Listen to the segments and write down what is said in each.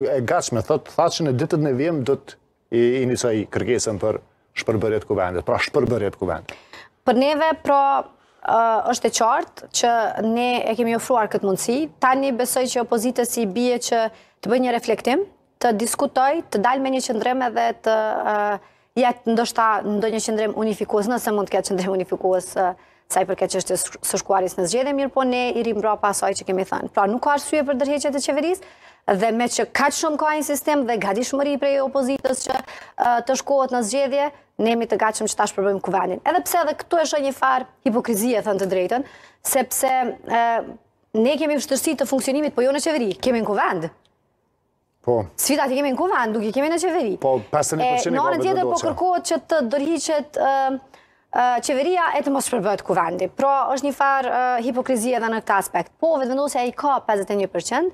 e me thot, thot që në ditët në vjem do të i kërkesën për shpërbërjet kuvendet, pra shpërbërjet kuvendet. Për neve, pra, është e qartë që ne e kemi ofruar këtë mundësi, tani besoj që opozitës i bie që të bëjë një reflektim, të diskutoj, të dalë me një qëndrëm edhe të jetë ndoshta ndonjë një qëndrëm unifikuës, nëse mund të ketë qëndrëm unifikuës saj për këtë qështë së shkuaris në zgjede mirë, po ne i rimbra pasaj që kemi thënë. Pra nuk ka arsye për dërheqet e qeverisë, dhe me që ka shumë ka një sistem dhe gati shmëri prej opozitës që të shkohet në zgjedhje, ne jemi të gaqëm që ta përbëjmë kuvenin. Edhe pse edhe këtu është një farë hipokrizie, thënë të drejten, sepse ne kemi vështërsi të funksionimit, po jo në qeveri, kemi në kuvend. Po. Sfida ti kemi në kuvend, duke kemi në qeveri. Po, 51% i kovet në doqa. Në në po kërkohet që të dërhiqet qeveria e të mos shpërbët kuvendi. Pro, është një farë hipokrizia dhe në këtë aspekt. Po, vetë vendosja i ka 51%,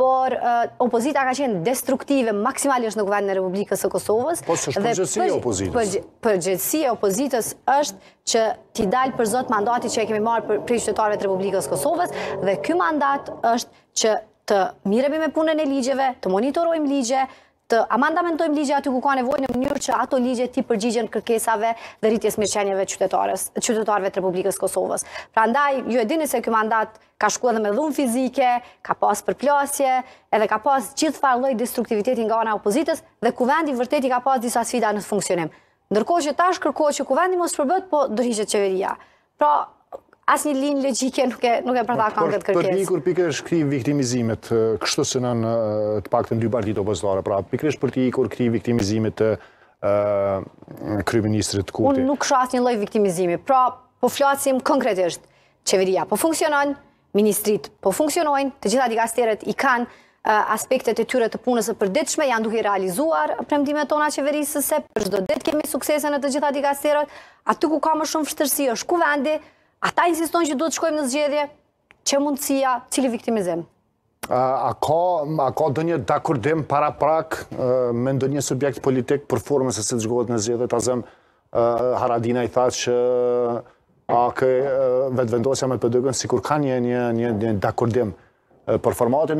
por opozita ka qenë destruktive maksimalisht në kuvendin e Republikës së Kosovës. Po, është përgjëtsia opozitës. Përgjëtsia opozitës është që ti dalë për zotë mandati që e kemi marë për i të Republikës Kosovës dhe ky mandat është që të mirebi me punën e ligjeve, të monitorojmë ligje, të amandamentojmë ligje aty ku ka nevojë në mënyrë që ato ligje të përgjigjen kërkesave dhe rritjes mirqenjeve qytetarve të qytetarëve të Republikës së Kosovës. Prandaj ju e dini se ky mandat ka shkuar edhe me dhunë fizike, ka pas përplasje, edhe ka pas gjithfarë lloj destruktiviteti nga ana e opozitës dhe kuvendi vërtet i ka pas disa sfida në funksionim. Ndërkohë që tash kërkohet që kuvendi mos përbët, po dërhishet qeveria. Pra, asë një linë logike nuk e, nuk e përta kanë këtë kërkes. Për një kur pikër është viktimizimet, kështë së në në të pak të në dy partit opozitare, pra pikër për ti kur kri viktimizimet të kryministrit të kutit. Unë nuk shë asë një loj viktimizimi, pra po flasim konkretisht, qeveria po funksionon, ministrit po funksionojnë, të gjitha digasteret i kanë aspektet e tyre të punës e përdetshme, janë duke realizuar premdime tona qeverisëse, për zdo det kemi suksese në të gjitha digasteret, aty ku ka më shumë fështërsi është ku vendi, Ata insistojnë që duhet të shkojmë në zgjedhje, që mundësia, cili viktimizim? A ka do një dakurdim para prak me ndo një subjekt politik për formës e se të shkojmë në zgjedhje, ta azem Haradina i tha që a këj vetëvendosja me pëdëgën si kur ka një dakurdim për formatin e